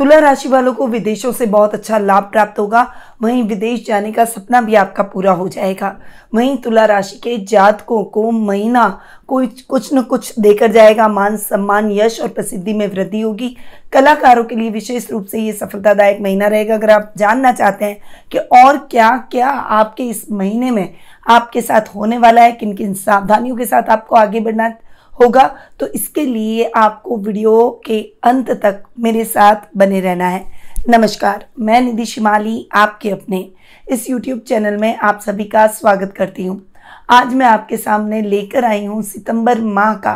तुला राशि वालों को विदेशों से बहुत अच्छा लाभ प्राप्त होगा वहीं विदेश जाने का सपना भी आपका पूरा हो जाएगा वहीं तुला राशि के जातकों को महीना कोई कुछ न कुछ देकर जाएगा मान सम्मान यश और प्रसिद्धि में वृद्धि होगी कलाकारों के लिए विशेष रूप से ये सफलतादायक महीना रहेगा अगर आप जानना चाहते हैं कि और क्या क्या आपके इस महीने में आपके साथ होने वाला है किन किन सावधानियों के साथ आपको आगे बढ़ना है होगा तो इसके लिए आपको वीडियो के अंत तक मेरे साथ बने रहना है नमस्कार मैं निधि शिमाली आपके अपने इस YouTube चैनल में आप सभी का स्वागत करती हूँ आज मैं आपके सामने लेकर आई हूँ सितंबर माह का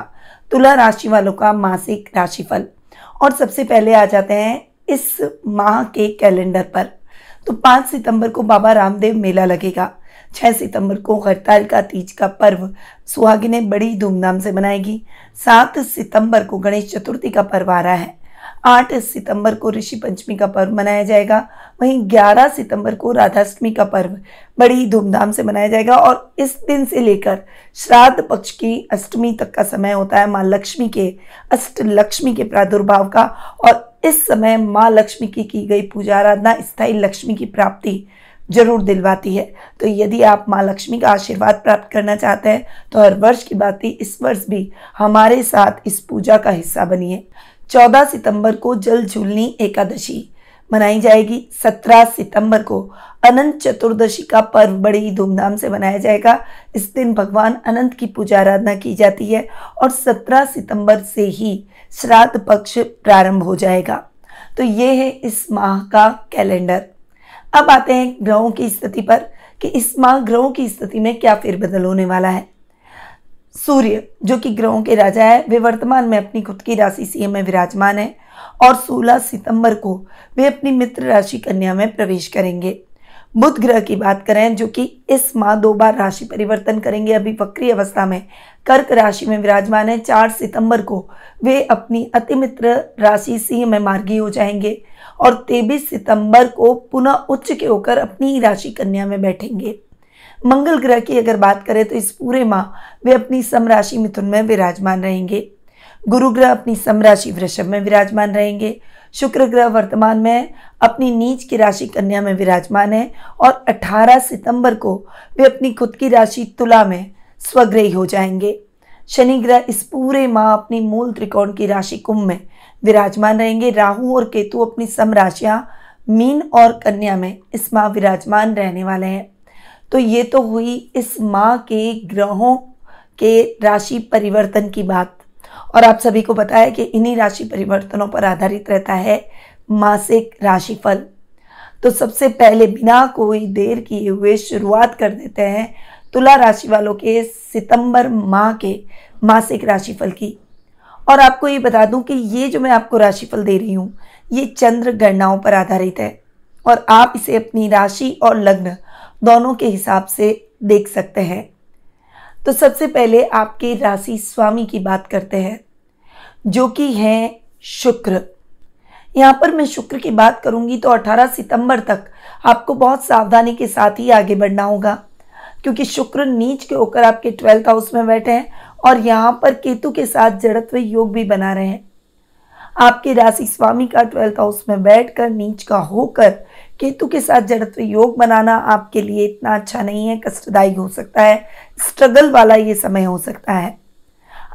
तुला राशि वालों का मासिक राशिफल और सबसे पहले आ जाते हैं इस माह के कैलेंडर पर तो 5 सितंबर को बाबा रामदेव मेला लगेगा छः सितंबर को हड़ताल का तीज का पर्व सुहागिने बड़ी धूमधाम से मनाएगी सात सितंबर को गणेश चतुर्थी का पर्व आ रहा है आठ सितंबर को ऋषि पंचमी का पर्व मनाया जाएगा वहीं ग्यारह सितंबर को राधाष्टमी का पर्व बड़ी धूमधाम से मनाया जाएगा और इस दिन से लेकर श्राद्ध पक्ष की अष्टमी तक का समय होता है माँ लक्ष्मी के अष्ट लक्ष्मी के प्रादुर्भाव का और इस समय माँ लक्ष्मी की की गई पूजा आराधना स्थायी लक्ष्मी की प्राप्ति जरूर दिलवाती है तो यदि आप माँ लक्ष्मी का आशीर्वाद प्राप्त करना चाहते हैं तो हर वर्ष की बात ही इस वर्ष भी हमारे साथ इस पूजा का हिस्सा बनिए 14 सितंबर को जल झूलनी एकादशी मनाई जाएगी 17 सितंबर को अनंत चतुर्दशी का पर्व बड़ी ही धूमधाम से मनाया जाएगा इस दिन भगवान अनंत की पूजा आराधना की जाती है और 17 सितंबर से ही श्राद्ध पक्ष प्रारंभ हो जाएगा तो ये है इस माह का कैलेंडर अब आते हैं ग्रहों की स्थिति पर कि इस माह ग्रहों की स्थिति में क्या फेरबदल होने वाला है सूर्य जो कि ग्रहों के राजा है वे वर्तमान में अपनी खुद की राशि सीएम में विराजमान है और 16 सितंबर को वे अपनी मित्र राशि कन्या में प्रवेश करेंगे बुध ग्रह की बात करें जो कि इस माह दो बार राशि परिवर्तन करेंगे अभी वक्री अवस्था में कर्क राशि में विराजमान है चार सितंबर को वे अपनी अतिमित्र राशि सिंह में मार्गी हो जाएंगे और तेबीस सितंबर को पुनः उच्च के होकर अपनी राशि कन्या में बैठेंगे मंगल ग्रह की अगर बात करें तो इस पूरे माह वे अपनी समराशि मिथुन में विराजमान रहेंगे गुरु ग्रह अपनी समराशि वृषभ में विराजमान रहेंगे शुक्र ग्रह वर्तमान में अपनी नीच की राशि कन्या में विराजमान है और 18 सितंबर को वे अपनी खुद की राशि तुला में स्वग्रही हो जाएंगे शनि ग्रह इस पूरे माह अपनी मूल त्रिकोण की राशि कुंभ में विराजमान रहेंगे राहु और केतु अपनी सम राशियां मीन और कन्या में इस माह विराजमान रहने वाले हैं तो ये तो हुई इस माह के ग्रहों के राशि परिवर्तन की बात और आप सभी को बताया कि इन्हीं राशि परिवर्तनों पर आधारित रहता है मासिक राशिफल तो सबसे पहले बिना कोई देर किए हुए शुरुआत कर देते हैं तुला राशि वालों के सितंबर माह के मासिक राशिफल की और आपको ये बता दूं कि ये जो मैं आपको राशिफल दे रही हूँ ये चंद्र गणनाओं पर आधारित है और आप इसे अपनी राशि और लग्न दोनों के हिसाब से देख सकते हैं तो सबसे पहले आपके राशि स्वामी की बात करते हैं जो कि है शुक्र यहाँ पर मैं शुक्र की बात करूँगी तो 18 सितंबर तक आपको बहुत सावधानी के साथ ही आगे बढ़ना होगा क्योंकि शुक्र नीच के होकर आपके ट्वेल्थ हाउस में बैठे हैं और यहाँ पर केतु के साथ जड़त्व योग भी बना रहे हैं आपके राशि स्वामी का ट्वेल्थ हाउस में बैठकर नीच का होकर केतु के साथ जड़त्व योग बनाना आपके लिए इतना अच्छा नहीं है कष्टदायी हो सकता है स्ट्रगल वाला ये समय हो सकता है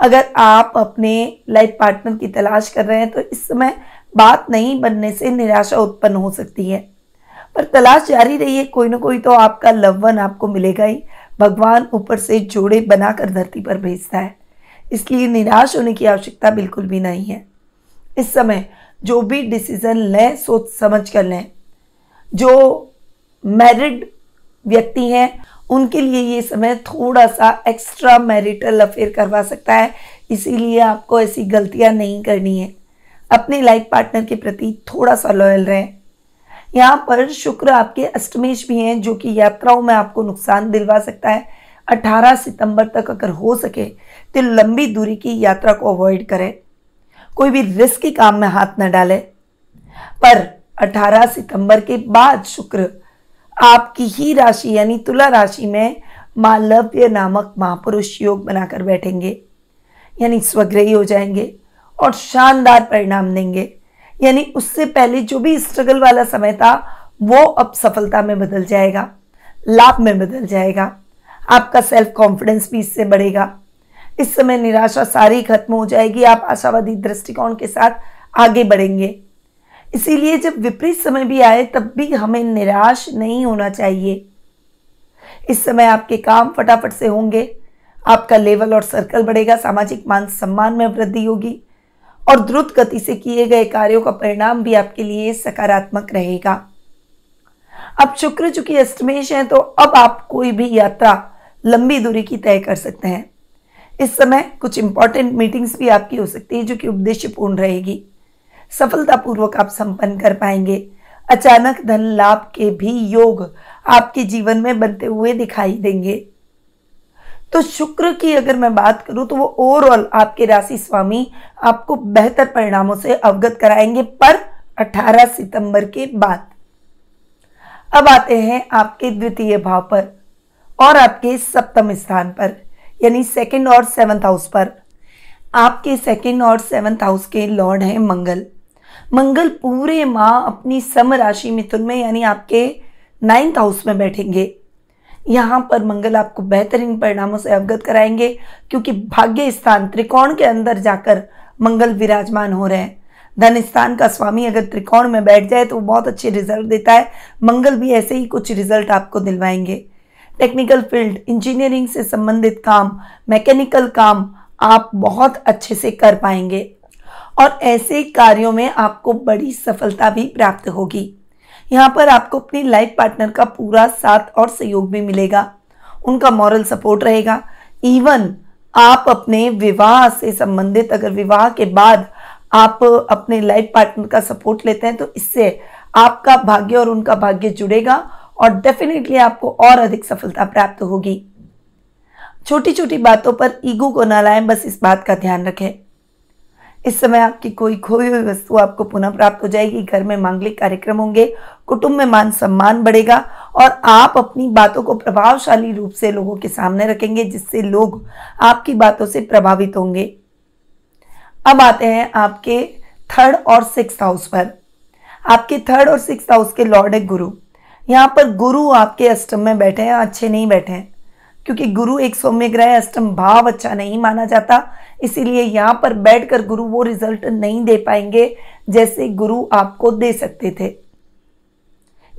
अगर आप अपने लाइफ पार्टनर की तलाश कर रहे हैं तो इस समय बात नहीं बनने से निराशा उत्पन्न हो सकती है पर तलाश जारी रही कोई ना कोई तो आपका लव वन आपको मिलेगा ही भगवान ऊपर से जोड़े बनाकर धरती पर भेजता है इसलिए निराश होने की आवश्यकता बिल्कुल भी नहीं है इस समय जो भी डिसीज़न लें सोच समझ कर लें जो मैरिड व्यक्ति हैं उनके लिए ये समय थोड़ा सा एक्स्ट्रा मैरिटल अफेयर करवा सकता है इसीलिए आपको ऐसी गलतियां नहीं करनी है अपने लाइफ पार्टनर के प्रति थोड़ा सा लॉयल रहें यहाँ पर शुक्र आपके अष्टमेश भी हैं जो कि यात्राओं में आपको नुकसान दिलवा सकता है 18 सितंबर तक अगर हो सके तो लंबी दूरी की यात्रा को अवॉइड करें कोई भी रिस्क के काम में हाथ न डालें पर 18 सितंबर के बाद शुक्र आपकी ही राशि यानी तुला राशि में मालव्य नामक महापुरुष योग बनाकर बैठेंगे यानी स्वग्रही हो जाएंगे और शानदार परिणाम देंगे यानी उससे पहले जो भी स्ट्रगल वाला समय था वो अब सफलता में बदल जाएगा लाभ में बदल जाएगा आपका सेल्फ कॉन्फिडेंस भी इससे बढ़ेगा इस समय निराशा सारी खत्म हो जाएगी आप आशावादी दृष्टिकोण के साथ आगे बढ़ेंगे इसीलिए जब विपरीत समय भी आए तब भी हमें निराश नहीं होना चाहिए इस समय आपके काम फटाफट से होंगे आपका लेवल और सर्कल बढ़ेगा सामाजिक मान सम्मान में वृद्धि होगी और द्रुत गति से किए गए कार्यों का परिणाम भी आपके लिए सकारात्मक रहेगा अब शुक्र चुकी अष्टमेश हैं तो अब आप कोई भी यात्रा लंबी दूरी की तय कर सकते हैं इस समय कुछ इंपॉर्टेंट मीटिंग्स भी आपकी हो सकती है जो कि उद्देश्यपूर्ण रहेगी सफलतापूर्वक आप संपन्न कर पाएंगे अचानक धन लाभ के भी योग आपके जीवन में बनते हुए दिखाई देंगे तो शुक्र की अगर मैं बात करूं तो वो ओवरऑल आपके राशि स्वामी आपको बेहतर परिणामों से अवगत कराएंगे पर 18 सितंबर के बाद अब आते हैं आपके द्वितीय भाव पर और आपके सप्तम स्थान पर यानी सेकंड और सेवंथ हाउस पर आपके सेकंड और सेवंथ हाउस के लॉर्ड हैं मंगल मंगल पूरे माह अपनी सम राशि मिथुन में यानी आपके नाइन्थ हाउस में बैठेंगे यहाँ पर मंगल आपको बेहतरीन परिणामों से अवगत कराएंगे क्योंकि भाग्य स्थान त्रिकोण के अंदर जाकर मंगल विराजमान हो रहे हैं धन स्थान का स्वामी अगर त्रिकोण में बैठ जाए तो वो बहुत अच्छे रिजल्ट देता है मंगल भी ऐसे ही कुछ रिजल्ट आपको दिलवाएंगे टेक्निकल फील्ड इंजीनियरिंग से संबंधित काम मैकेनिकल काम आप बहुत अच्छे से कर पाएंगे और ऐसे कार्यों में आपको बड़ी सफलता भी प्राप्त होगी यहाँ पर आपको अपनी लाइफ पार्टनर का पूरा साथ और सहयोग भी मिलेगा उनका मॉरल सपोर्ट रहेगा इवन आप अपने विवाह से संबंधित अगर विवाह के बाद आप अपने लाइफ पार्टनर का सपोर्ट लेते हैं तो इससे आपका भाग्य और उनका भाग्य जुड़ेगा और डेफिनेटली आपको और अधिक सफलता प्राप्त होगी छोटी छोटी बातों पर ईगो को ना लाएं बस इस बात का ध्यान रखें इस समय आपकी कोई खोई हुई वस्तु आपको पुनः प्राप्त हो जाएगी घर में मांगलिक कार्यक्रम होंगे कुटुंब में मान सम्मान बढ़ेगा और आप अपनी बातों को प्रभावशाली रूप से लोगों के सामने रखेंगे जिससे लोग आपकी बातों से प्रभावित होंगे अब आते हैं आपके थर्ड और सिक्स हाउस पर आपके थर्ड और सिक्स हाउस के लॉर्ड है गुरु यहाँ पर गुरु आपके अष्टम में बैठे हैं अच्छे नहीं बैठे हैं क्योंकि गुरु एक सौम्य ग्रह अष्टम भाव अच्छा नहीं माना जाता इसीलिए यहाँ पर बैठकर गुरु वो रिजल्ट नहीं दे पाएंगे जैसे गुरु आपको दे सकते थे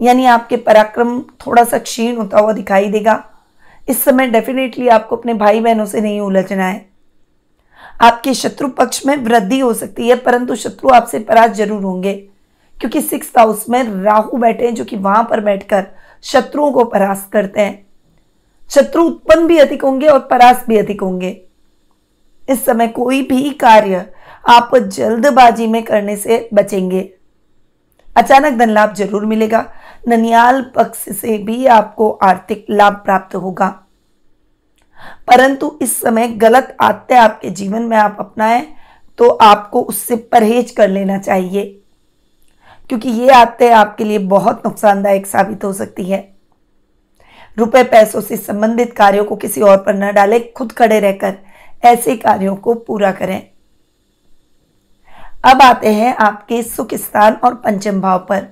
यानी आपके पराक्रम थोड़ा सा क्षीण होता हुआ दिखाई देगा इस समय डेफिनेटली आपको अपने भाई बहनों से नहीं उलझना है आपके शत्रु पक्ष में वृद्धि हो सकती है परंतु शत्रु आपसे पराज जरूर होंगे क्योंकि सिक्स हाउस में राहु बैठे हैं जो कि वहां पर बैठकर शत्रुओं को परास्त करते हैं शत्रु उत्पन्न भी अधिक होंगे और परास भी अधिक होंगे इस समय कोई भी कार्य आप जल्दबाजी में करने से बचेंगे अचानक धन लाभ जरूर मिलेगा ननियाल पक्ष से भी आपको आर्थिक लाभ प्राप्त होगा परंतु इस समय गलत आते आपके जीवन में आप अपनाएं तो आपको उससे परहेज कर लेना चाहिए क्योंकि ये आते आपके लिए बहुत नुकसानदायक साबित हो सकती है रुपए पैसों से संबंधित कार्यों को किसी और पर न डालें खुद खड़े रहकर ऐसे कार्यों को पूरा करें अब आते हैं आपके सुख स्थान और पंचम भाव पर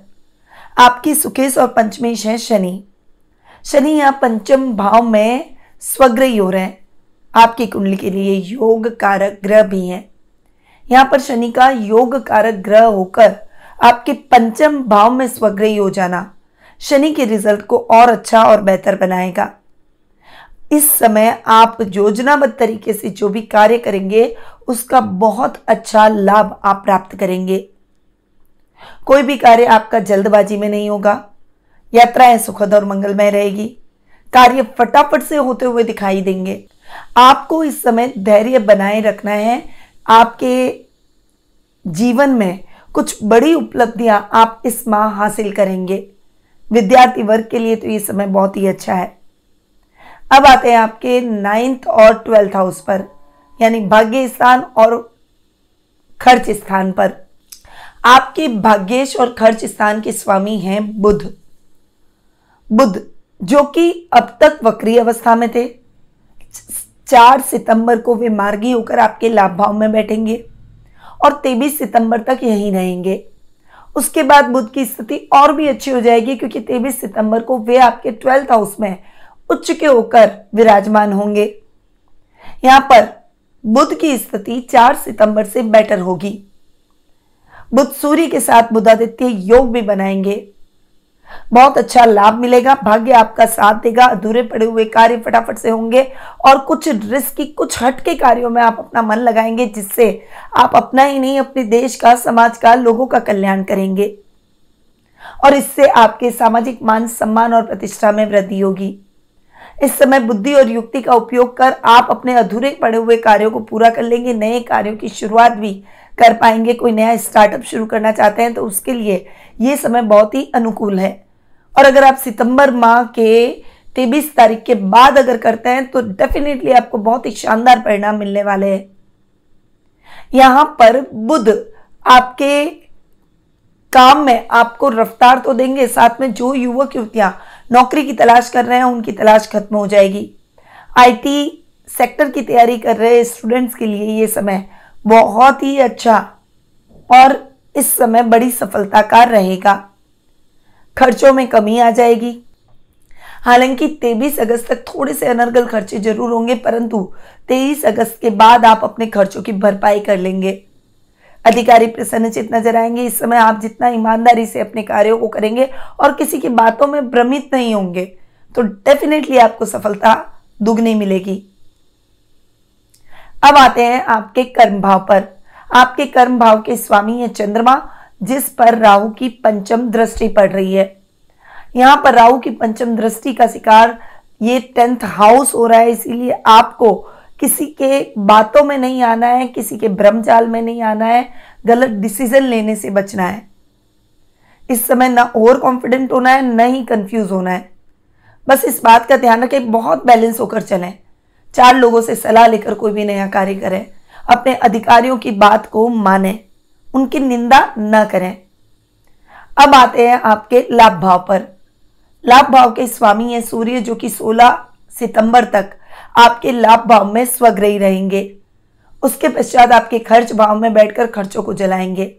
आपकी सुखेश और पंचमेश है शनि शनि या पंचम भाव में स्वग्रही हो रहे हैं आपकी कुंडली के लिए योग कारक ग्रह भी हैं यहाँ पर शनि का योग कारक ग्रह होकर आपके पंचम भाव में स्वग्रही हो जाना शनि के रिजल्ट को और अच्छा और बेहतर बनाएगा इस समय आप योजनाबद्ध तरीके से जो भी कार्य करेंगे उसका बहुत अच्छा लाभ आप प्राप्त करेंगे कोई भी कार्य आपका जल्दबाजी में नहीं होगा यात्राएं सुखद और मंगलमय रहेगी कार्य फटाफट से होते हुए दिखाई देंगे आपको इस समय धैर्य बनाए रखना है आपके जीवन में कुछ बड़ी उपलब्धियां आप इस माह हासिल करेंगे विद्यार्थी वर्ग के लिए तो ये समय बहुत ही अच्छा है अब आते हैं आपके नाइन्थ और ट्वेल्थ हाउस पर यानी भाग्य स्थान और खर्च स्थान पर आपके भाग्येश और खर्च स्थान के स्वामी हैं बुध बुध जो कि अब तक वक्री अवस्था में थे चार सितंबर को वे मार्गी होकर आपके लाभ भाव में बैठेंगे और तेईस सितंबर तक यहीं रहेंगे उसके बाद बुद्ध की स्थिति और भी अच्छी हो जाएगी क्योंकि तेईस सितंबर को वे आपके ट्वेल्थ हाउस में उच्च के होकर विराजमान होंगे यहां पर बुद्ध की स्थिति 4 सितंबर से बेटर होगी बुद्ध सूर्य के साथ बुधादित्य योग भी बनाएंगे बहुत अच्छा लाभ मिलेगा भाग्य आपका साथ देगा अधूरे पड़े हुए कार्य फटाफट से होंगे और कुछ रिस्क की कुछ हटके कार्यों में आप अपना मन लगाएंगे जिससे आप अपना ही नहीं अपने देश का समाज का लोगों का कल्याण करेंगे और इससे आपके सामाजिक मान सम्मान और प्रतिष्ठा में वृद्धि होगी इस समय बुद्धि और युक्ति का उपयोग कर आप अपने अधूरे पड़े हुए कार्यों को पूरा कर लेंगे नए कार्यों की शुरुआत भी कर पाएंगे कोई नया स्टार्टअप शुरू करना चाहते हैं तो उसके लिए ये समय बहुत ही अनुकूल है और अगर आप सितंबर माह के तेबीस तारीख के बाद अगर करते हैं तो डेफिनेटली आपको बहुत ही शानदार परिणाम मिलने वाले हैं यहां पर बुध आपके काम में आपको रफ्तार तो देंगे साथ में जो युवक युवतियां नौकरी की तलाश कर रहे हैं उनकी तलाश खत्म हो जाएगी आईटी सेक्टर की तैयारी कर रहे स्टूडेंट्स के लिए ये समय बहुत ही अच्छा और इस समय बड़ी सफलता का रहेगा खर्चों में कमी आ जाएगी हालांकि 23 अगस्त तक थोड़े से अनर्गल खर्चे जरूर होंगे परंतु 23 अगस्त के बाद आप अपने खर्चों की भरपाई कर लेंगे अधिकारी प्रसन्नचित नजर आएंगे इस समय आप जितना ईमानदारी से अपने कार्यों को करेंगे और किसी की बातों में भ्रमित नहीं होंगे तो डेफिनेटली आपको सफलता दुगनी मिलेगी अब आते हैं आपके कर्म भाव पर आपके कर्म भाव के स्वामी है चंद्रमा जिस पर राहु की पंचम दृष्टि पड़ रही है यहां पर राहु की पंचम दृष्टि का शिकार ये टेंथ हाउस हो रहा है इसीलिए आपको किसी के बातों में नहीं आना है किसी के भ्रमजाल में नहीं आना है गलत डिसीजन लेने से बचना है इस समय ना ओवर कॉन्फिडेंट होना है ना ही कंफ्यूज होना है बस इस बात का ध्यान रखें बहुत बैलेंस होकर चलें चार लोगों से सलाह लेकर कोई भी नया कार्य करें अपने अधिकारियों की बात को माने उनकी निंदा न करें अब आते हैं आपके लाभ भाव पर लाभ भाव के स्वामी हैं सूर्य जो कि 16 सितंबर तक आपके लाभ भाव में स्वग्रही रहेंगे उसके पश्चात आपके खर्च भाव में बैठकर खर्चों को जलाएंगे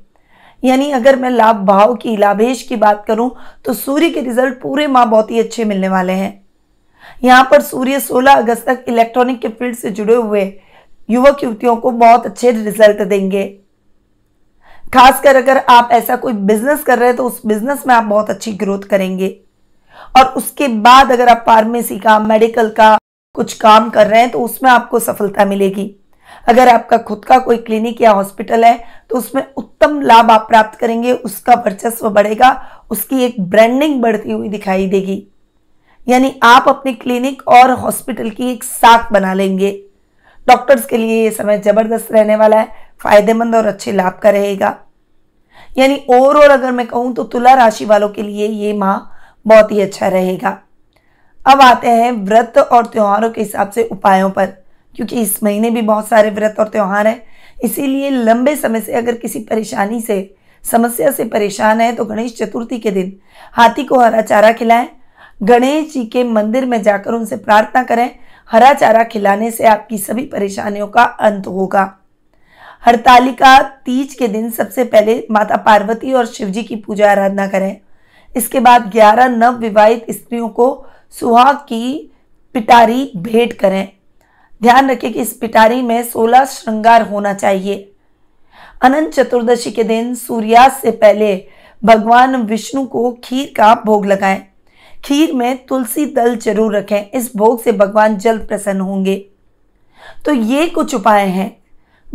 यानी अगर मैं लाभ भाव की लाभेश की बात करूं तो सूर्य के रिजल्ट पूरे माह बहुत ही अच्छे मिलने वाले हैं यहाँ पर सूर्य 16 अगस्त तक इलेक्ट्रॉनिक के फील्ड से जुड़े हुए युवक युवतियों को बहुत अच्छे रिजल्ट देंगे खासकर अगर आप ऐसा कोई बिजनेस कर रहे हैं तो उस बिजनेस में आप बहुत अच्छी ग्रोथ करेंगे और उसके बाद अगर आप फार्मेसी का मेडिकल का कुछ काम कर रहे हैं तो उसमें आपको सफलता मिलेगी अगर आपका खुद का कोई क्लिनिक या हॉस्पिटल है तो उसमें उत्तम लाभ आप प्राप्त करेंगे उसका वर्चस्व बढ़ेगा उसकी एक ब्रांडिंग बढ़ती हुई दिखाई देगी यानी आप अपने क्लिनिक और हॉस्पिटल की एक साख बना लेंगे डॉक्टर्स के लिए ये समय ज़बरदस्त रहने वाला है फायदेमंद और अच्छे लाभ का रहेगा यानी ओवरऑल अगर मैं कहूँ तो तुला राशि वालों के लिए ये माह बहुत ही अच्छा रहेगा अब आते हैं व्रत और त्योहारों के हिसाब से उपायों पर क्योंकि इस महीने भी बहुत सारे व्रत और त्यौहार हैं इसीलिए लंबे समय से अगर किसी परेशानी से समस्या से परेशान है तो गणेश चतुर्थी के दिन हाथी को हरा चारा खिलाएं गणेश जी के मंदिर में जाकर उनसे प्रार्थना करें हरा चारा खिलाने से आपकी सभी परेशानियों का अंत होगा हड़तालिका तीज के दिन सबसे पहले माता पार्वती और शिव जी की पूजा आराधना करें इसके बाद 11 विवाहित स्त्रियों को सुहाग की पिटारी भेंट करें ध्यान रखें कि इस पिटारी में सोलह श्रृंगार होना चाहिए अनंत चतुर्दशी के दिन सूर्यास्त से पहले भगवान विष्णु को खीर का भोग लगाएं खीर में तुलसी दल जरूर रखें इस भोग से भगवान जल्द प्रसन्न होंगे तो ये कुछ उपाय हैं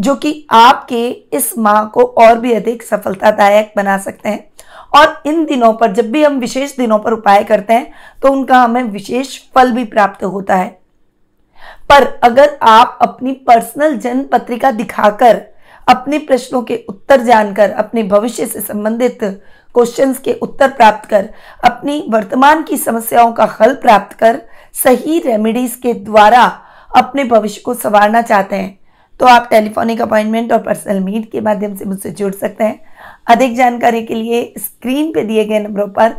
जो कि आपके इस माह को और भी अधिक सफलतादायक बना सकते हैं और इन दिनों पर जब भी हम विशेष दिनों पर उपाय करते हैं तो उनका हमें विशेष फल भी प्राप्त होता है पर अगर आप अपनी पर्सनल जन्म पत्रिका दिखाकर अपने प्रश्नों के उत्तर जानकर अपने भविष्य से संबंधित क्वेश्चंस के उत्तर प्राप्त कर अपनी वर्तमान की समस्याओं का हल प्राप्त कर सही रेमेडीज के द्वारा अपने भविष्य को संवारना चाहते हैं तो आप टेलीफोनिक अपॉइंटमेंट और पर्सनल मीट के माध्यम से मुझसे जुड़ सकते हैं अधिक जानकारी के लिए स्क्रीन पे दिए गए नंबरों पर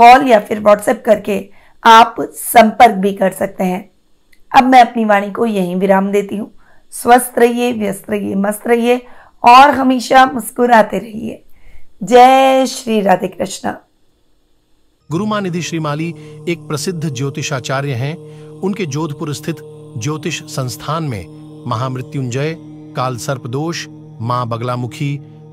कॉल या फिर व्हाट्सएप करके आप संपर्क भी कर सकते हैं अब मैं अपनी वाणी को यहीं विराम देती हूँ स्वस्थ रहिए व्यस्त रहिए मस्त रहिए और हमेशा मुस्कुराते रहिए जय श्री राधे कृष्ण गुरु मानिधि श्रीमाली एक प्रसिद्ध ज्योतिषाचार्य हैं उनके जोधपुर स्थित ज्योतिष संस्थान में महामृत्युंजय काल सर्प दोष माँ बगलामुखी